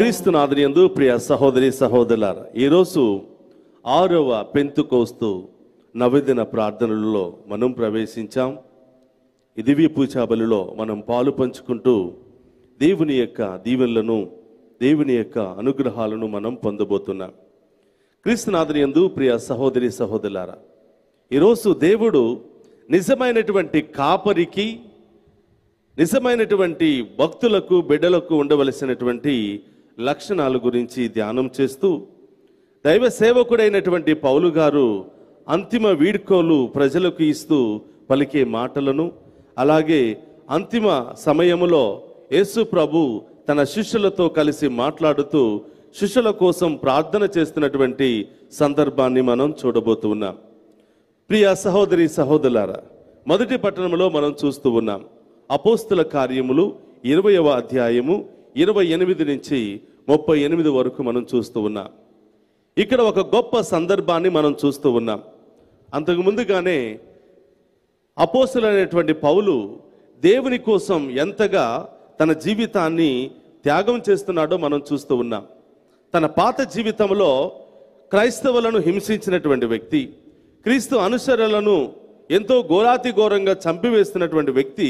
క్రీస్తు నాదరియందు ప్రియ సహోదరి సహోదరులారు ఈరోజు ఆరవ కోస్తు నవదిన ప్రార్థనలలో మనం ప్రవేశించాం దివ్య పూజాబలిలో మనం పాలు పంచుకుంటూ దేవుని యొక్క దీవెనలను దేవుని యొక్క అనుగ్రహాలను మనం పొందబోతున్నాం క్రీస్తునాథుని ఎందు ప్రియ సహోదరి సహోదరులారా ఈరోజు దేవుడు నిజమైనటువంటి కాపరికి నిజమైనటువంటి భక్తులకు బిడ్డలకు ఉండవలసినటువంటి లక్షణాల గురించి ధ్యానం చేస్తూ దైవ సేవకుడైనటువంటి పౌలు గారు అంతిమ వీడ్కోలు ప్రజలకు ఇస్తూ పలికే మాటలను అలాగే అంతిమ సమయములో యేసు ప్రభు తన శిష్యులతో కలిసి మాట్లాడుతూ శిష్యుల కోసం ప్రార్థన చేస్తున్నటువంటి సందర్భాన్ని మనం చూడబోతున్నాం ప్రియ సహోదరి సహోదరులారా మొదటి పట్టణంలో మనం చూస్తూ ఉన్నాం అపోస్తుల కార్యములు ఇరవయవ అధ్యాయము ఇరవై ఎనిమిది నుంచి ముప్పై ఎనిమిది వరకు మనం చూస్తూ ఉన్నాం ఇక్కడ ఒక గొప్ప సందర్భాన్ని మనం చూస్తూ ఉన్నాం అంతకు ముందుగానే అపోసులు అనేటువంటి పౌలు దేవుని కోసం ఎంతగా తన జీవితాన్ని త్యాగం చేస్తున్నాడో మనం చూస్తూ ఉన్నాం తన పాత జీవితంలో క్రైస్తవులను హింసించినటువంటి వ్యక్తి క్రీస్తు అనుసరులను ఎంతో ఘోరాతి ఘోరంగా చంపివేస్తున్నటువంటి వ్యక్తి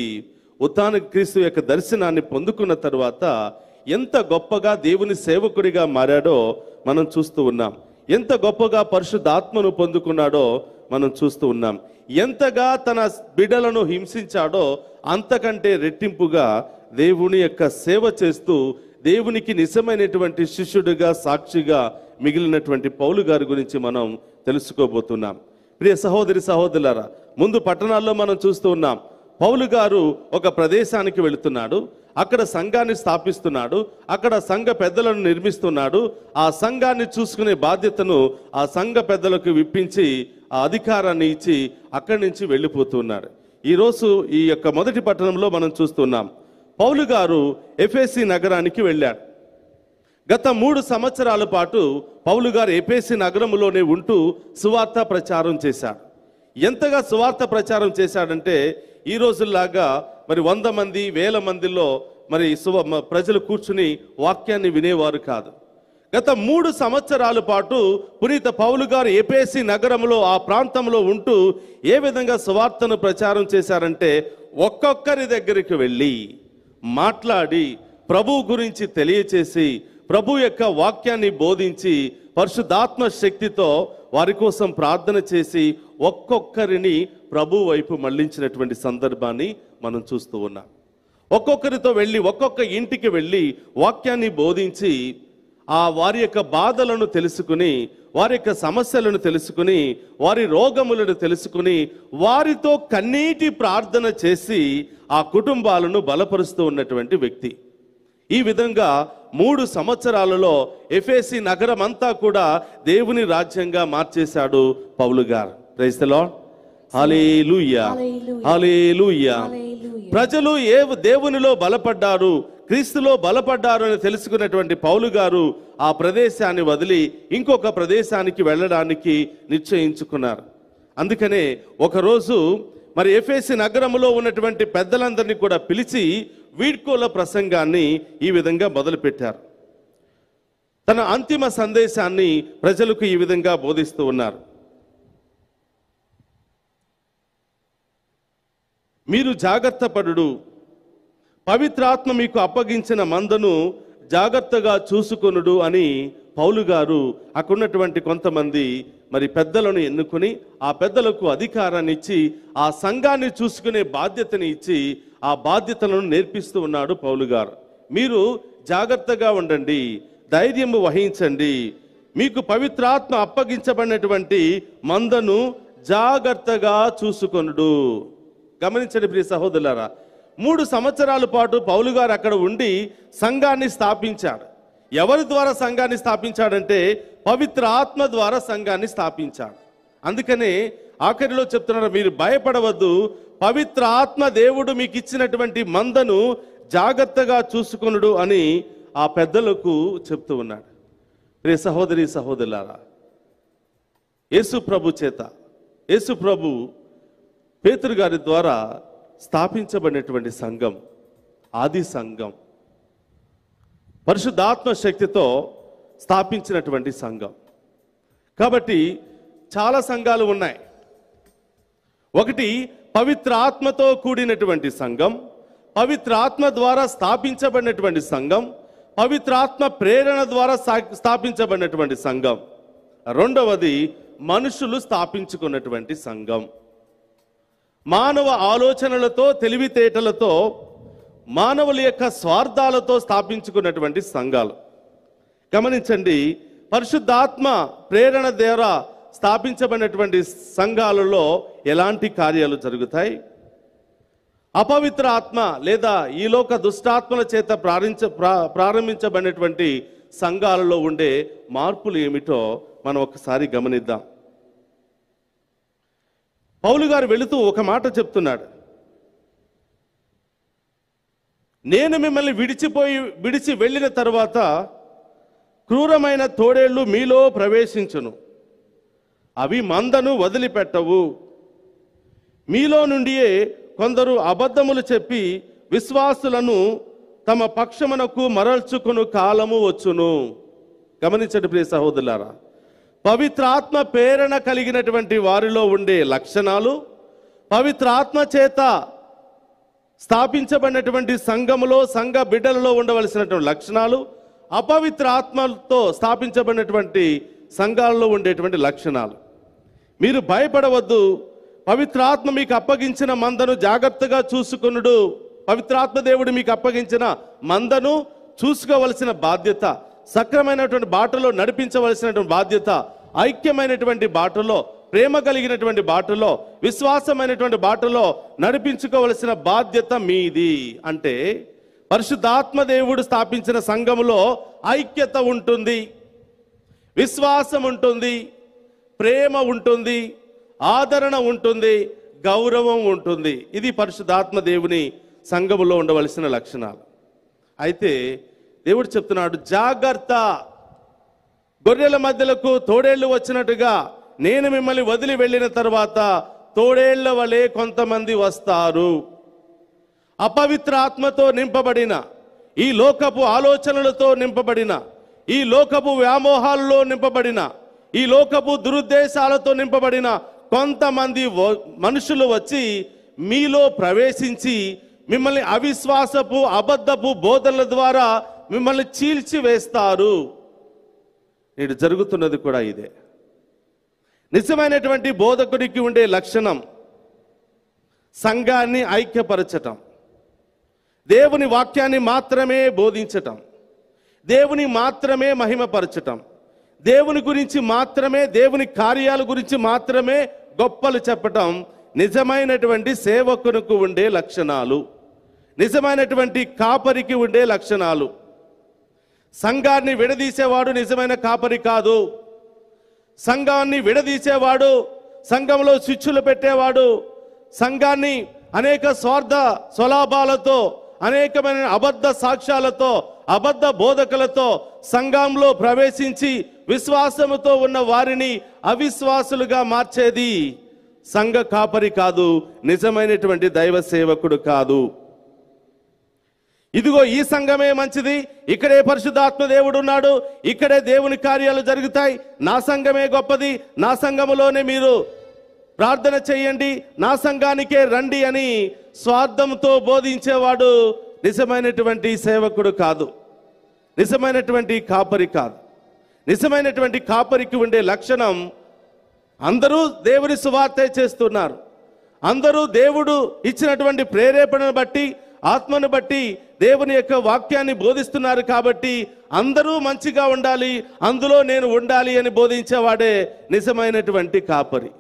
ఉత్తాన క్రీస్తు యొక్క దర్శనాన్ని పొందుకున్న తర్వాత ఎంత గొప్పగా దేవుని సేవకుడిగా మారాడో మనం చూస్తూ ఉన్నాం ఎంత గొప్పగా పరిశుద్ధాత్మను పొందుకున్నాడో మనం చూస్తూ ఉన్నాం ఎంతగా తన బిడ్డలను హింసించాడో అంతకంటే రెట్టింపుగా దేవుని యొక్క సేవ చేస్తూ దేవునికి నిజమైనటువంటి శిష్యుడిగా సాక్షిగా మిగిలినటువంటి పౌలు గారి గురించి మనం తెలుసుకోబోతున్నాం ప్రియ సహోదరి సహోదరులారా ముందు పట్టణాల్లో మనం చూస్తూ ఉన్నాం పౌలు గారు ఒక ప్రదేశానికి వెళుతున్నాడు అక్కడ సంఘాన్ని స్థాపిస్తున్నాడు అక్కడ సంఘ పెద్దలను నిర్మిస్తున్నాడు ఆ సంఘాన్ని చూసుకునే బాధ్యతను ఆ సంఘ పెద్దలకు విప్పించి ఆ అధికారాన్ని ఇచ్చి అక్కడి నుంచి వెళ్ళిపోతున్నారు ఈరోజు ఈ యొక్క మొదటి పట్టణంలో మనం చూస్తున్నాం పౌలు గారు ఎఫ్ఎసి నగరానికి వెళ్ళాడు గత మూడు సంవత్సరాల పాటు పౌలు గారు ఎపేసి నగరంలోనే ఉంటూ సువార్త ప్రచారం చేశారు ఎంతగా సువార్త ప్రచారం చేశాడంటే ఈ రోజుల్లాగా మరి వంద మంది వేల మందిలో మరి సువ ప్రజలు కూర్చుని వాక్యాన్ని వినేవారు కాదు గత మూడు సంవత్సరాల పాటు పునీత పౌలు గారు ఏపేసి నగరంలో ఆ ప్రాంతంలో ఉంటూ ఏ విధంగా సువార్తను ప్రచారం చేశారంటే ఒక్కొక్కరి దగ్గరికి వెళ్ళి మాట్లాడి ప్రభు గురించి తెలియచేసి ప్రభు యొక్క వాక్యాన్ని బోధించి పరిశుద్ధాత్మ శక్తితో వారి కోసం ప్రార్థన చేసి ఒక్కొక్కరిని ప్రభు వైపు మళ్లించినటువంటి సందర్భాన్ని మనం చూస్తూ ఉన్నాం ఒక్కొక్కరితో వెళ్ళి ఒక్కొక్క ఇంటికి వెళ్ళి వాక్యాన్ని బోధించి ఆ వారి యొక్క బాధలను తెలుసుకుని వారి యొక్క సమస్యలను తెలుసుకుని వారి రోగములను తెలుసుకుని వారితో కన్నీటి ప్రార్థన చేసి ఆ కుటుంబాలను బలపరుస్తూ ఉన్నటువంటి వ్యక్తి ఈ విధంగా మూడు సంవత్సరాలలో ఎఫేసి నగరం అంతా కూడా దేవుని రాజ్యంగా మార్చేశాడు పౌలు గారు ప్రైస్తలో ప్రజలు ఏ దేవునిలో బలపడ్డారు క్రీస్తులో బలపడ్డారు అని తెలుసుకున్నటువంటి పౌలు గారు ఆ ప్రదేశాన్ని వదిలి ఇంకొక ప్రదేశానికి వెళ్ళడానికి నిశ్చయించుకున్నారు అందుకనే ఒకరోజు మరి ఎఫ్ఏసి నగరంలో ఉన్నటువంటి పెద్దలందరినీ కూడా పిలిచి వీడ్కోల ప్రసంగాన్ని ఈ విధంగా మొదలుపెట్టారు తన అంతిమ సందేశాన్ని ప్రజలకు ఈ విధంగా బోధిస్తూ ఉన్నారు మీరు జాగ్రత్త పడు పవిత్రాత్మ మీకు అప్పగించిన మందను జాగ్రత్తగా చూసుకొనుడు అని పౌలు గారు అక్కడున్నటువంటి కొంతమంది మరి పెద్దలను ఎన్నుకుని ఆ పెద్దలకు అధికారాన్ని ఇచ్చి ఆ సంఘాన్ని చూసుకునే బాధ్యతని ఇచ్చి ఆ బాధ్యతలను నేర్పిస్తూ ఉన్నాడు పౌలు గారు మీరు జాగ్రత్తగా ఉండండి ధైర్యము వహించండి మీకు పవిత్రాత్మ అప్పగించబడినటువంటి మందను జాగ్రత్తగా చూసుకొనుడు గమనించండి ప్రియ సహోదరులారా మూడు సంవత్సరాల పాటు పౌలు గారు అక్కడ ఉండి సంఘాన్ని స్థాపించాడు ఎవరి ద్వారా సంఘాన్ని స్థాపించాడంటే పవిత్ర ఆత్మ ద్వారా సంఘాన్ని స్థాపించాడు అందుకనే ఆఖరిలో చెప్తున్నారు మీరు భయపడవద్దు పవిత్ర ఆత్మ దేవుడు మీకు ఇచ్చినటువంటి మందను జాగ్రత్తగా చూసుకునుడు అని ఆ పెద్దలకు చెప్తూ ఉన్నాడు రే సహోదరి సహోదరులారా యేసు ప్రభు చేత యేసు ప్రభు పేతురు గారి ద్వారా స్థాపించబడినటువంటి సంఘం ఆది సంఘం పరిశుద్ధాత్మ శక్తితో స్థాపించినటువంటి సంఘం కాబట్టి చాలా సంఘాలు ఉన్నాయి ఒకటి పవిత్ర ఆత్మతో కూడినటువంటి సంఘం పవిత్ర ఆత్మ ద్వారా స్థాపించబడినటువంటి సంఘం పవిత్ర ఆత్మ ప్రేరణ ద్వారా స్థాపించబడినటువంటి సంఘం రెండవది మనుషులు స్థాపించుకున్నటువంటి సంఘం మానవ ఆలోచనలతో తెలివితేటలతో మానవుల యొక్క స్వార్థాలతో స్థాపించుకున్నటువంటి సంఘాలు గమనించండి పరిశుద్ధాత్మ ప్రేరణ ద్వారా స్థాపించబడినటువంటి సంఘాలలో ఎలాంటి కార్యాలు జరుగుతాయి అపవిత్ర ఆత్మ లేదా ఈలోక దుష్టాత్మల చేత ప్రారంభించ ప్రారంభించబడినటువంటి సంఘాలలో ఉండే మార్పులు ఏమిటో మనం ఒకసారి గమనిద్దాం పౌలు గారు వెళుతూ ఒక మాట చెప్తున్నాడు నేను మిమ్మల్ని విడిచిపోయి విడిచి వెళ్ళిన తర్వాత క్రూరమైన తోడేళ్ళు మీలో ప్రవేశించును అవి మందను వదిలిపెట్టవు మీలో నుండియే కొందరు అబద్ధములు చెప్పి విశ్వాసులను తమ పక్షమునకు మరల్చుకును కాలము వచ్చును గమనించండి ప్రియ సహోదరులారా పవిత్రాత్మ ప్రేరణ కలిగినటువంటి వారిలో ఉండే లక్షణాలు పవిత్రాత్మ చేత స్థాపించబడినటువంటి సంఘములో సంఘ బిడ్డలలో ఉండవలసినటువంటి లక్షణాలు అపవిత్ర ఆత్మతో స్థాపించబడినటువంటి సంఘాల్లో ఉండేటువంటి లక్షణాలు మీరు భయపడవద్దు పవిత్రాత్మ మీకు అప్పగించిన మందను జాగ్రత్తగా చూసుకునుడు పవిత్రాత్మ దేవుడు మీకు అప్పగించిన మందను చూసుకోవలసిన బాధ్యత సక్రమైనటువంటి బాటలో నడిపించవలసినటువంటి బాధ్యత ఐక్యమైనటువంటి బాటలో ప్రేమ కలిగినటువంటి బాటలో విశ్వాసమైనటువంటి బాటలో నడిపించుకోవలసిన బాధ్యత మీది అంటే పరిశుద్ధాత్మ దేవుడు స్థాపించిన సంఘములో ఐక్యత ఉంటుంది విశ్వాసం ఉంటుంది ప్రేమ ఉంటుంది ఆదరణ ఉంటుంది గౌరవం ఉంటుంది ఇది పరిశుద్ధాత్మ దేవుని సంఘములో ఉండవలసిన లక్షణాలు అయితే దేవుడు చెప్తున్నాడు జాగ్రత్త గొర్రెల మధ్యలకు తోడేళ్లు వచ్చినట్టుగా నేను మిమ్మల్ని వదిలి వెళ్ళిన తర్వాత తోడేళ్ల వలె కొంతమంది వస్తారు అపవిత్ర ఆత్మతో నింపబడిన ఈ లోకపు ఆలోచనలతో నింపబడిన ఈ లోకపు వ్యామోహాల్లో నింపబడిన ఈ లోకపు దురుద్దేశాలతో నింపబడిన కొంతమంది మనుషులు వచ్చి మీలో ప్రవేశించి మిమ్మల్ని అవిశ్వాసపు అబద్ధపు బోధనల ద్వారా మిమ్మల్ని చీల్చి వేస్తారు నేడు జరుగుతున్నది కూడా ఇదే నిజమైనటువంటి బోధకుడికి ఉండే లక్షణం సంఘాన్ని ఐక్యపరచటం దేవుని వాక్యాన్ని మాత్రమే బోధించటం దేవుని మాత్రమే మహిమపరచటం దేవుని గురించి మాత్రమే దేవుని కార్యాల గురించి మాత్రమే గొప్పలు చెప్పటం నిజమైనటువంటి సేవకునికి ఉండే లక్షణాలు నిజమైనటువంటి కాపరికి ఉండే లక్షణాలు సంఘాన్ని విడదీసేవాడు నిజమైన కాపరి కాదు సంఘాన్ని విడదీసేవాడు సంఘంలో శిక్షులు పెట్టేవాడు సంఘాన్ని అనేక స్వార్థ స్వలాభాలతో అనేకమైన అబద్ధ సాక్ష్యాలతో అబద్ధ బోధకులతో సంఘంలో ప్రవేశించి విశ్వాసముతో ఉన్న వారిని అవిశ్వాసులుగా మార్చేది సంఘ కాపరి కాదు నిజమైనటువంటి దైవ సేవకుడు కాదు ఇదిగో ఈ సంఘమే మంచిది ఇక్కడే పరిశుద్ధాత్మ దేవుడు ఉన్నాడు ఇక్కడే దేవుని కార్యాలు జరుగుతాయి నా సంఘమే గొప్పది నా సంఘములోనే మీరు ప్రార్థన చేయండి నా సంఘానికే రండి అని స్వార్థంతో బోధించేవాడు నిజమైనటువంటి సేవకుడు కాదు నిజమైనటువంటి కాపరి కాదు నిజమైనటువంటి కాపరికి ఉండే లక్షణం అందరూ దేవుని సువార్తే చేస్తున్నారు అందరూ దేవుడు ఇచ్చినటువంటి ప్రేరేపణను బట్టి ఆత్మను బట్టి దేవుని యొక్క వాక్యాన్ని బోధిస్తున్నారు కాబట్టి అందరూ మంచిగా ఉండాలి అందులో నేను ఉండాలి అని బోధించేవాడే నిజమైనటువంటి కాపరి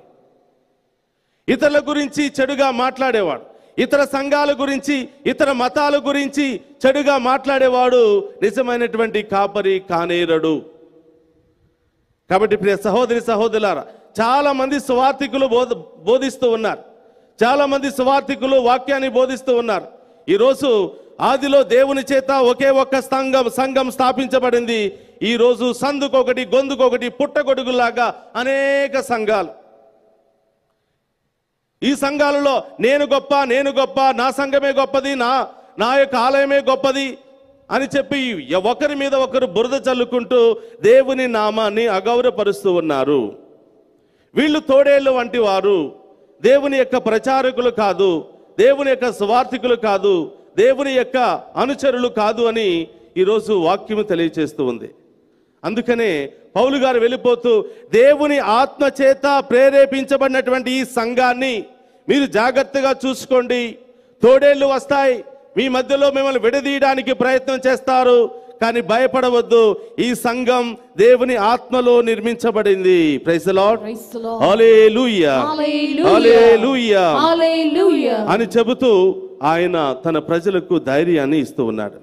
ఇతరుల గురించి చెడుగా మాట్లాడేవాడు ఇతర సంఘాల గురించి ఇతర మతాల గురించి చెడుగా మాట్లాడేవాడు నిజమైనటువంటి కాపరి కానేరడు కాబట్టి ప్రియ సహోదరి సహోదరులారా చాలామంది సువార్థికులు బోధ బోధిస్తూ ఉన్నారు చాలామంది సువార్థికులు వాక్యాన్ని బోధిస్తూ ఉన్నారు ఈరోజు ఆదిలో దేవుని చేత ఒకే ఒక్క సంఘం సంఘం స్థాపించబడింది ఈరోజు సందుకొకటి గొంతుకొకటి పుట్టగొడుగులాగా అనేక సంఘాలు ఈ సంఘాలలో నేను గొప్ప నేను గొప్ప నా సంఘమే గొప్పది నా నా యొక్క ఆలయమే గొప్పది అని చెప్పి ఒకరి మీద ఒకరు బురద చల్లుకుంటూ దేవుని నామాన్ని అగౌరవపరుస్తూ ఉన్నారు వీళ్ళు తోడేళ్ళు వంటి వారు దేవుని యొక్క ప్రచారకులు కాదు దేవుని యొక్క స్వార్థికులు కాదు దేవుని యొక్క అనుచరులు కాదు అని ఈరోజు వాక్యము తెలియచేస్తూ ఉంది అందుకనే పౌలు గారు వెళ్ళిపోతూ దేవుని ఆత్మ చేత ప్రేరేపించబడినటువంటి ఈ సంఘాన్ని మీరు జాగ్రత్తగా చూసుకోండి తోడేళ్లు వస్తాయి మీ మధ్యలో మిమ్మల్ని విడదీయడానికి ప్రయత్నం చేస్తారు కానీ భయపడవద్దు ఈ సంఘం దేవుని ఆత్మలో నిర్మించబడింది అని చెబుతూ ఆయన తన ప్రజలకు ధైర్యాన్ని ఇస్తూ ఉన్నాడు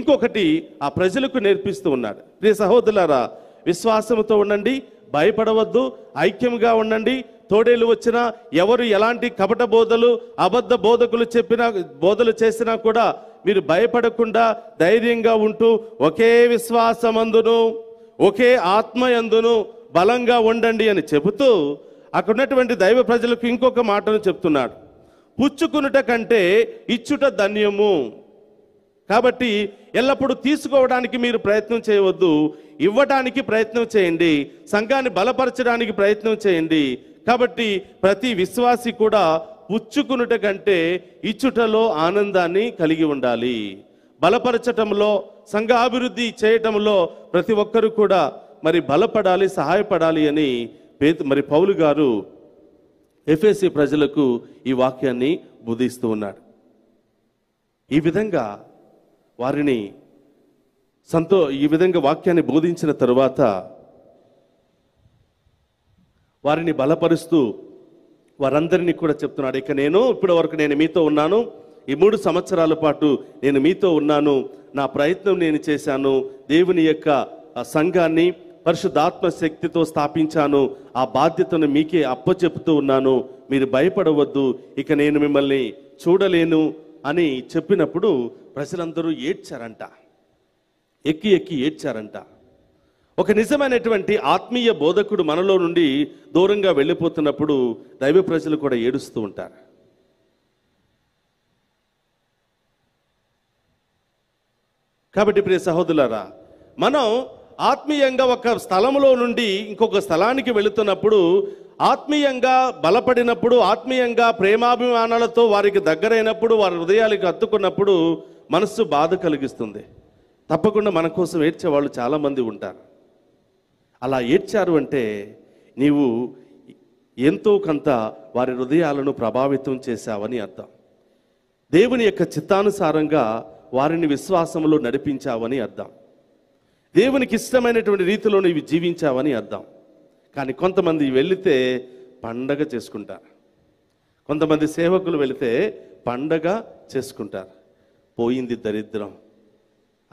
ఇంకొకటి ఆ ప్రజలకు నేర్పిస్తూ ఉన్నాడు ప్రియ సహోదరులారా విశ్వాసంతో ఉండండి భయపడవద్దు ఐక్యంగా ఉండండి తోడేలు వచ్చినా ఎవరు ఎలాంటి కపట బోధలు అబద్ధ బోధకులు చెప్పినా బోధలు చేసినా కూడా మీరు భయపడకుండా ధైర్యంగా ఉంటూ ఒకే విశ్వాసమందును ఒకే ఆత్మయందును బలంగా ఉండండి అని చెబుతూ అక్కడ ఉన్నటువంటి దైవ ప్రజలకు ఇంకొక మాటను చెప్తున్నాడు పుచ్చుకునుట కంటే ఇచ్చుట ధన్యము కాబట్టి ఎల్లప్పుడూ తీసుకోవడానికి మీరు ప్రయత్నం చేయవద్దు ఇవ్వటానికి ప్రయత్నం చేయండి సంఘాన్ని బలపరచడానికి ప్రయత్నం చేయండి కాబట్టి ప్రతి విశ్వాసి కూడా పుచ్చుకునుట కంటే ఇచ్చుటలో ఆనందాన్ని కలిగి ఉండాలి బలపరచటంలో సంఘాభివృద్ధి చేయటంలో ప్రతి ఒక్కరు కూడా మరి బలపడాలి సహాయపడాలి అని మరి పౌలు గారు ఎఫ్ఎస్సి ప్రజలకు ఈ వాక్యాన్ని బోధిస్తూ ఉన్నాడు ఈ విధంగా వారిని సంతో ఈ విధంగా వాక్యాన్ని బోధించిన తరువాత వారిని బలపరుస్తూ వారందరినీ కూడా చెప్తున్నాడు ఇక నేను ఇప్పటి వరకు నేను మీతో ఉన్నాను ఈ మూడు సంవత్సరాల పాటు నేను మీతో ఉన్నాను నా ప్రయత్నం నేను చేశాను దేవుని యొక్క సంఘాన్ని పరిశుద్ధాత్మ శక్తితో స్థాపించాను ఆ బాధ్యతను మీకే అప్పచెపుతూ ఉన్నాను మీరు భయపడవద్దు ఇక నేను మిమ్మల్ని చూడలేను అని చెప్పినప్పుడు ప్రజలందరూ ఏడ్చారంట ఎక్కి ఎక్కి ఏడ్చారంట ఒక నిజమైనటువంటి ఆత్మీయ బోధకుడు మనలో నుండి దూరంగా వెళ్ళిపోతున్నప్పుడు దైవ ప్రజలు కూడా ఏడుస్తూ ఉంటారు కాబట్టి ప్రియ సహోదరులారా మనం ఆత్మీయంగా ఒక స్థలంలో నుండి ఇంకొక స్థలానికి వెళుతున్నప్పుడు ఆత్మీయంగా బలపడినప్పుడు ఆత్మీయంగా ప్రేమాభిమానాలతో వారికి దగ్గరైనప్పుడు వారి హృదయాలకు అత్తుకున్నప్పుడు మనస్సు బాధ కలిగిస్తుంది తప్పకుండా మన కోసం వాళ్ళు చాలామంది ఉంటారు అలా ఏడ్చారు అంటే నీవు ఎంతో కొంత వారి హృదయాలను ప్రభావితం చేశావని అర్థం దేవుని యొక్క చిత్తానుసారంగా వారిని విశ్వాసంలో నడిపించావని అర్థం దేవునికి ఇష్టమైనటువంటి రీతిలో నీవు జీవించావని అర్థం కానీ కొంతమంది వెళితే పండగ చేసుకుంటారు కొంతమంది సేవకులు వెళితే పండగ చేసుకుంటారు పోయింది దరిద్రం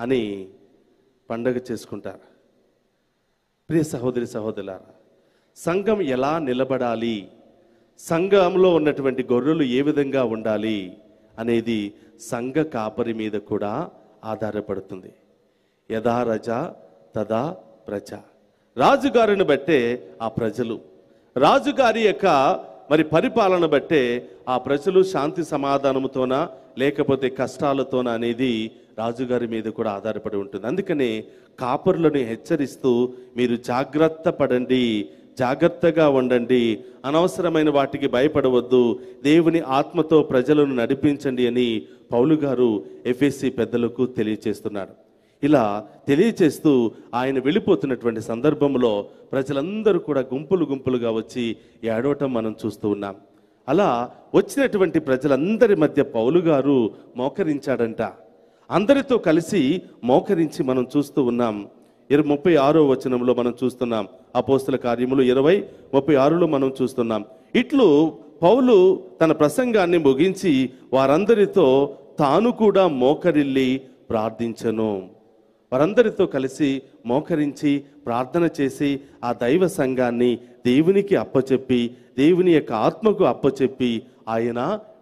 అని పండగ చేసుకుంటారు ప్రియ సహోదరి సహోదరులారా సంఘం ఎలా నిలబడాలి సంఘంలో ఉన్నటువంటి గొర్రెలు ఏ విధంగా ఉండాలి అనేది సంఘ కాపరి మీద కూడా ఆధారపడుతుంది యథా రజ తదా ప్రజ రాజుగారిని బట్టే ఆ ప్రజలు రాజుగారి యొక్క మరి పరిపాలన బట్టే ఆ ప్రజలు శాంతి సమాధానంతోనా లేకపోతే కష్టాలతోన అనేది రాజుగారి మీద కూడా ఆధారపడి ఉంటుంది అందుకనే కాపరులను హెచ్చరిస్తూ మీరు జాగ్రత్త పడండి జాగ్రత్తగా ఉండండి అనవసరమైన వాటికి భయపడవద్దు దేవుని ఆత్మతో ప్రజలను నడిపించండి అని పౌలు గారు ఎఫ్ఎస్సి పెద్దలకు తెలియచేస్తున్నారు ఇలా తెలియచేస్తూ ఆయన వెళ్ళిపోతున్నటువంటి సందర్భంలో ప్రజలందరూ కూడా గుంపులు గుంపులుగా వచ్చి ఏడవటం మనం చూస్తూ ఉన్నాం అలా వచ్చినటువంటి ప్రజలందరి మధ్య పౌలు గారు మోకరించాడంట అందరితో కలిసి మోకరించి మనం చూస్తూ ఉన్నాం ఇరవై ముప్పై ఆరో వచనంలో మనం చూస్తున్నాం అపోస్తుల కార్యములు ఇరవై ముప్పై ఆరులో మనం చూస్తున్నాం ఇట్లు పౌలు తన ప్రసంగాన్ని ముగించి వారందరితో తాను కూడా మోకరిల్లి ప్రార్థించను వారందరితో కలిసి మోకరించి ప్రార్థన చేసి ఆ దైవ సంఘాన్ని దేవునికి అప్పచెప్పి దేవుని యొక్క ఆత్మకు అప్పచెప్పి ఆయన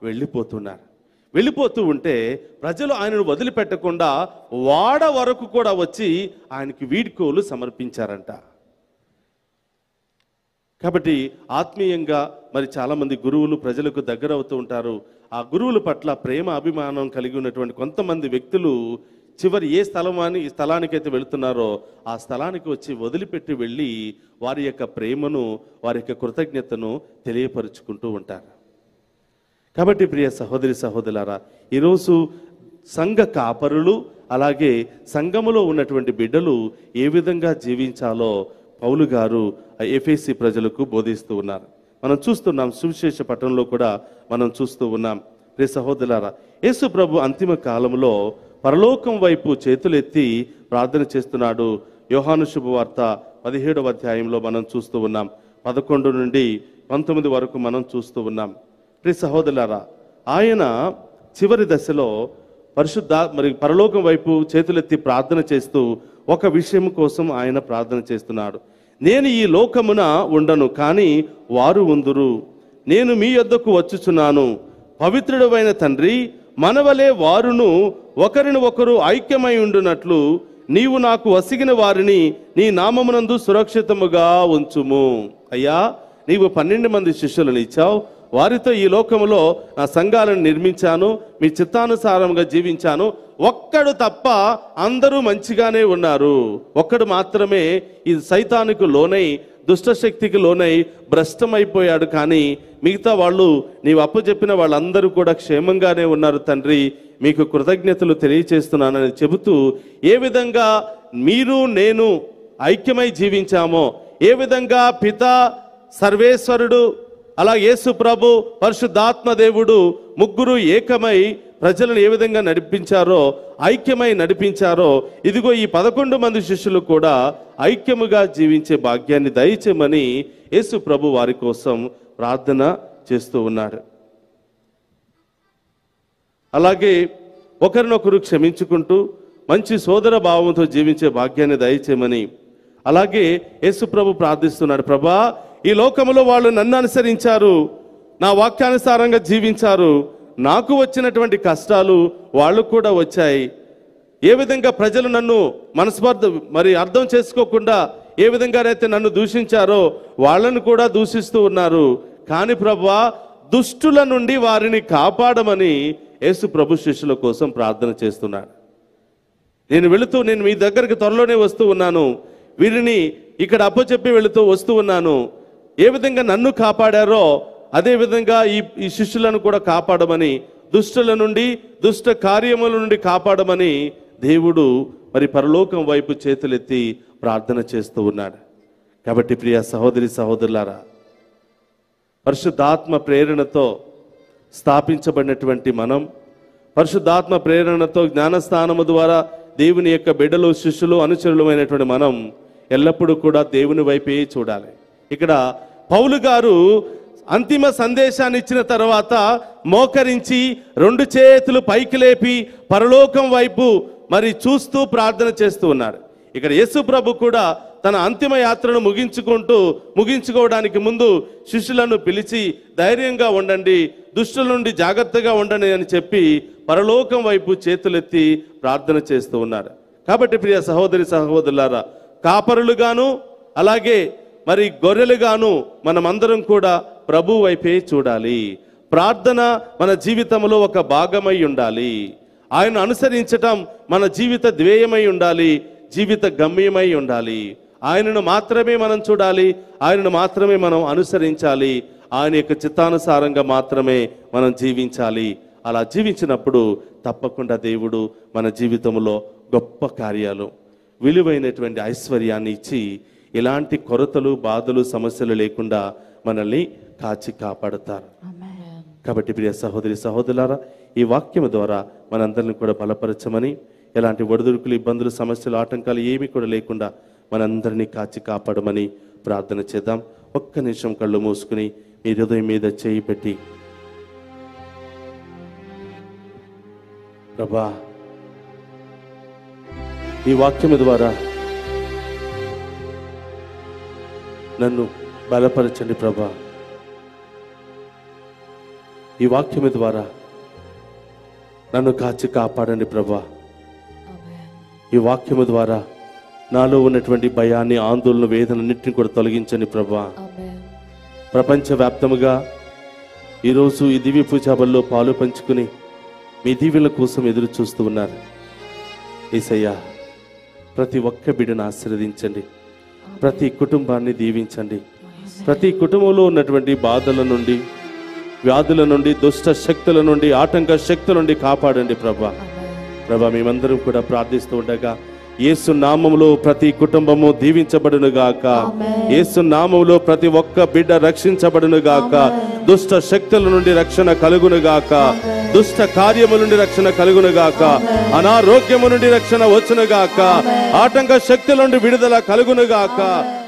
వెళ్ళిపోతున్నారు వెళ్ళిపోతూ ఉంటే ప్రజలు ఆయనను వదిలిపెట్టకుండా వాడ వరకు కూడా వచ్చి ఆయనకి వీడ్కోలు సమర్పించారంట కాబట్టి ఆత్మీయంగా మరి చాలామంది గురువులు ప్రజలకు దగ్గర అవుతూ ఉంటారు ఆ గురువుల పట్ల ప్రేమ అభిమానం కలిగి ఉన్నటువంటి కొంతమంది వ్యక్తులు చివరి ఏ స్థలమాని స్థలానికైతే వెళుతున్నారో ఆ స్థలానికి వచ్చి వదిలిపెట్టి వెళ్ళి వారి యొక్క ప్రేమను వారి యొక్క కృతజ్ఞతను తెలియపరుచుకుంటూ ఉంటారు కాబట్టి ప్రియ సహోదరి సహోదరులారా ఈరోజు సంఘ కాపరులు అలాగే సంఘములో ఉన్నటువంటి బిడ్డలు ఏ విధంగా జీవించాలో పౌలు గారు ఎఫ్ఏసి ప్రజలకు బోధిస్తూ ఉన్నారు మనం చూస్తున్నాం సువిశేష పట్టణంలో కూడా మనం చూస్తూ ఉన్నాం ప్రియ సహోదరులారా యేసు ప్రభు అంతిమ కాలంలో పరలోకం వైపు చేతులెత్తి ప్రార్థన చేస్తున్నాడు యోహాను శుభవార్త పదిహేడవ అధ్యాయంలో మనం చూస్తూ ఉన్నాం పదకొండు నుండి పంతొమ్మిది వరకు మనం చూస్తూ ఉన్నాం ప్రి సహోదరులారా ఆయన చివరి దశలో పరిశుద్ధ మరి పరలోకం వైపు చేతులెత్తి ప్రార్థన చేస్తూ ఒక విషయం కోసం ఆయన ప్రార్థన చేస్తున్నాడు నేను ఈ లోకమున ఉండను కానీ వారు ఉందురు నేను మీ యొద్దకు వచ్చుచున్నాను పవిత్రుడమైన తండ్రి మనవలే వారును ఒకరిని ఒకరు ఐక్యమై ఉండునట్లు నీవు నాకు వసిగిన వారిని నీ నామమునందు సురక్షితముగా ఉంచుము అయ్యా నీవు పన్నెండు మంది శిష్యులను ఇచ్చావు వారితో ఈ లోకంలో నా సంఘాలను నిర్మించాను మీ చిత్తానుసారంగా జీవించాను ఒక్కడు తప్ప అందరూ మంచిగానే ఉన్నారు ఒక్కడు మాత్రమే ఈ సైతానికి లోనై దుష్టశక్తికి లోనై భ్రష్టమైపోయాడు కానీ మిగతా వాళ్ళు నీవు అప్పచెప్పిన వాళ్ళందరూ కూడా క్షేమంగానే ఉన్నారు తండ్రి మీకు కృతజ్ఞతలు తెలియచేస్తున్నానని చెబుతూ ఏ విధంగా మీరు నేను ఐక్యమై జీవించామో ఏ విధంగా పిత సర్వేశ్వరుడు అలా యేసు ప్రభు పరిశుద్ధాత్మ దేవుడు ముగ్గురు ఏకమై ప్రజలను ఏ విధంగా నడిపించారో ఐక్యమై నడిపించారో ఇదిగో ఈ పదకొండు మంది శిష్యులు కూడా ఐక్యముగా జీవించే భాగ్యాన్ని దయచేమని యేసు ప్రభు వారి కోసం ప్రార్థన చేస్తూ ఉన్నారు అలాగే ఒకరినొకరు క్షమించుకుంటూ మంచి సోదర భావంతో జీవించే భాగ్యాన్ని దయచేయమని అలాగే యేసు ప్రభు ప్రార్థిస్తున్నాడు ప్రభా ఈ లోకములో వాళ్ళు నన్ను అనుసరించారు నా వాక్యానుసారంగా జీవించారు నాకు వచ్చినటువంటి కష్టాలు వాళ్ళు కూడా వచ్చాయి ఏ విధంగా ప్రజలు నన్ను మనస్పర్ధ మరి అర్థం చేసుకోకుండా ఏ విధంగానైతే నన్ను దూషించారో వాళ్ళను కూడా దూషిస్తూ ఉన్నారు కానీ ప్రభు దుష్టుల నుండి వారిని కాపాడమని యేసు ప్రభు శిష్యుల కోసం ప్రార్థన చేస్తున్నాడు నేను వెళుతూ నేను మీ దగ్గరికి త్వరలోనే వస్తూ ఉన్నాను వీరిని ఇక్కడ అప్పచెప్పి వెళుతూ వస్తూ ఉన్నాను ఏ విధంగా నన్ను కాపాడారో అదేవిధంగా ఈ ఈ శిష్యులను కూడా కాపాడమని దుష్టుల నుండి దుష్ట కార్యముల నుండి కాపాడమని దేవుడు మరి పరలోకం వైపు చేతులెత్తి ప్రార్థన చేస్తూ ఉన్నాడు కాబట్టి ప్రియ సహోదరి సహోదరులారా పరిశుద్ధాత్మ ప్రేరణతో స్థాపించబడినటువంటి మనం పరిశుద్ధాత్మ ప్రేరణతో జ్ఞానస్థానము ద్వారా దేవుని యొక్క బిడ్డలు శిష్యులు అనుచరులమైనటువంటి మనం ఎల్లప్పుడూ కూడా దేవుని వైపే చూడాలి ఇక్కడ పౌలు గారు అంతిమ సందేశాన్ని ఇచ్చిన తర్వాత మోకరించి రెండు చేతులు పైకి లేపి పరలోకం వైపు మరి చూస్తూ ప్రార్థన చేస్తూ ఉన్నారు ఇక్కడ యేసు ప్రభు కూడా తన అంతిమ యాత్రను ముగించుకుంటూ ముగించుకోవడానికి ముందు శిష్యులను పిలిచి ధైర్యంగా ఉండండి దుష్టుల నుండి జాగ్రత్తగా ఉండండి అని చెప్పి పరలోకం వైపు చేతులెత్తి ప్రార్థన చేస్తూ ఉన్నారు కాబట్టి ప్రియ సహోదరి సహోదరులారా కాపరులుగాను అలాగే మరి గొర్రెలుగాను మనమందరం కూడా ప్రభు వైపే చూడాలి ప్రార్థన మన జీవితంలో ఒక భాగమై ఉండాలి ఆయన అనుసరించటం మన జీవిత ధ్యేయమై ఉండాలి జీవిత గమ్యమై ఉండాలి ఆయనను మాత్రమే మనం చూడాలి ఆయనను మాత్రమే మనం అనుసరించాలి ఆయన యొక్క చిత్తానుసారంగా మాత్రమే మనం జీవించాలి అలా జీవించినప్పుడు తప్పకుండా దేవుడు మన జీవితంలో గొప్ప కార్యాలు విలువైనటువంటి ఐశ్వర్యాన్ని ఇచ్చి ఇలాంటి కొరతలు బాధలు సమస్యలు లేకుండా మనల్ని కాచి కాపాడుతారు కాబట్టి ప్రియ సహోదరి సహోదరులారా ఈ వాక్యం ద్వారా మనందరిని కూడా బలపరచమని ఎలాంటి ఒడిదుడుకులు ఇబ్బందులు సమస్యలు ఆటంకాలు ఏమి కూడా లేకుండా మనందరినీ కాచి కాపాడమని ప్రార్థన చేద్దాం ఒక్క నిమిషం కళ్ళు మూసుకుని మీ హృదయం మీద చేయి పెట్టి ప్రభా ఈ వాక్యం ద్వారా నన్ను బలపరచండి ప్రభా ఈ వాక్యము ద్వారా నన్ను కాచి కాపాడండి ప్రభా ఈ వాక్యము ద్వారా నాలో ఉన్నటువంటి భయాన్ని ఆందోళన వేదనన్నింటిని కూడా తొలగించండి ప్రభా ప్రపంచవ్యాప్తముగా ఈరోజు ఈ దివ్య పూజాబల్లో పాలు పంచుకుని మీ దీవెల కోసం ఎదురు చూస్తూ ఉన్నారు ఈసయ్యా ప్రతి ఒక్క బిడ్డను ఆశీర్వదించండి ప్రతి కుటుంబాన్ని దీవించండి ప్రతి కుటుంబంలో ఉన్నటువంటి బాధల నుండి వ్యాధుల నుండి దుష్ట శక్తుల నుండి ఆటంక శక్తుల నుండి కాపాడండి ప్రభా ప్రభా మేమందరం కూడా ప్రార్థిస్తూ ఉండగా ఏసు నామంలో ప్రతి కుటుంబము దీవించబడును గాక ఏసు నామంలో ప్రతి ఒక్క బిడ్డ రక్షించబడును గాక దుష్ట శక్తుల నుండి రక్షణ కలుగును గాక దుష్ట కార్యము నుండి రక్షణ కలుగునుగాక అనారోగ్యము నుండి రక్షణ వచ్చునుగాక ఆటంక శక్తుల నుండి విడుదల కలుగునుగాక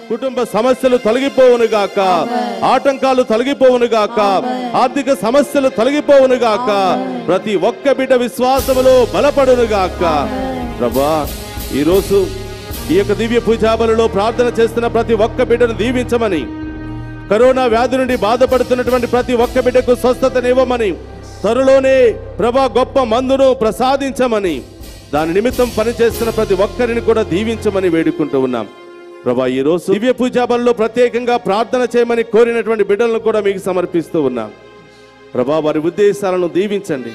కుటుంబ సమస్యలు తొలగిపోవునుగాక ఆటంకాలు తొలగిపోవునుగాక ఆర్థిక సమస్యలు తొలగిపోవునుగాక ప్రతి ఒక్క బిడ్డ విశ్వాసములో బలపడునుగాక ప్రభా ఈరోజు ఈ యొక్క దివ్య పూజాబలలో ప్రార్థన చేస్తున్న ప్రతి ఒక్క బిడ్డను దీవించమని కరోనా వ్యాధి నుండి బాధపడుతున్నటువంటి ప్రతి ఒక్క బిడ్డకు స్వస్థతనివ్వమని త్వరలోనే ప్రభా గొప్ప మందును ప్రసాదించమని దాని నిమిత్తం పనిచేస్తున్న ప్రతి ఒక్కరిని కూడా దీవించమని వేడుకుంటూ ఉన్నాం ప్రభా ఈరోజు దివ్య పూజా బలిలో ప్రత్యేకంగా ప్రార్థన చేయమని కోరినటువంటి బిడ్డలను కూడా మీకు సమర్పిస్తూ ఉన్నాం ప్రభా వారి ఉద్దేశాలను దీవించండి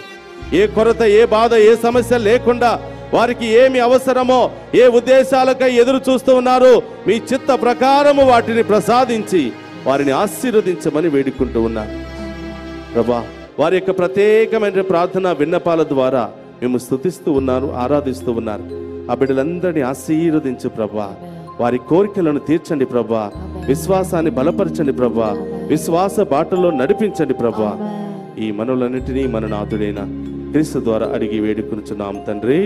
ఏ కొరత ఏ బాధ ఏ సమస్య లేకుండా వారికి ఏమి అవసరమో ఏ ఉద్దేశాలకై ఎదురు చూస్తూ ఉన్నారో మీ చిత్త ప్రకారము వాటిని ప్రసాదించి వారిని ఆశీర్వదించమని వేడుకుంటూ ఉన్నా ప్రభా వారి యొక్క ప్రత్యేకమైన ప్రార్థన విన్నపాల ద్వారా మేము స్థుతిస్తూ ఉన్నారు ఆరాధిస్తూ ఉన్నారు ఆ బిడ్డలందరినీ ఆశీర్వదించు ప్రభా వారి కోరికలను తీర్చండి ప్రభా విశ్వాసాన్ని బలపరచండి ప్రభా విశ్వాస బాటలో నడిపించండి ప్రభా ఈ మనులన్నింటినీ మన నాథుడైన క్రీస్తు ద్వారా అడిగి వేడుకునుచున్నాం తండ్రి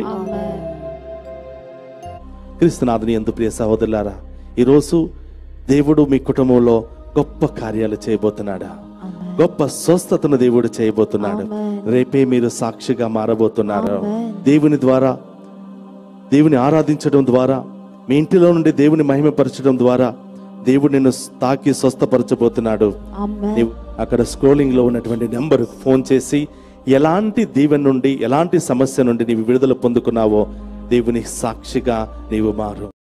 క్రీస్తునాథుని ఎందు ప్రియ సహోదరులారా ఈరోజు దేవుడు మీ కుటుంబంలో గొప్ప కార్యాలు చేయబోతున్నాడా గొప్ప స్వస్థతను దేవుడు చేయబోతున్నాడు రేపే మీరు సాక్షిగా మారబోతున్నారు దేవుని ద్వారా దేవుని ఆరాధించడం ద్వారా మీ ఇంటిలో నుండి దేవుని మహిమపరచడం ద్వారా దేవుడు నిన్ను తాకి స్వస్థపరచబోతున్నాడు అక్కడ స్క్రోలింగ్ లో ఉన్నటువంటి నెంబర్ ఫోన్ చేసి ఎలాంటి దీవెన నుండి ఎలాంటి సమస్య నుండి నీవు విడుదల పొందుకున్నావో దేవుని సాక్షిగా నీవు మారు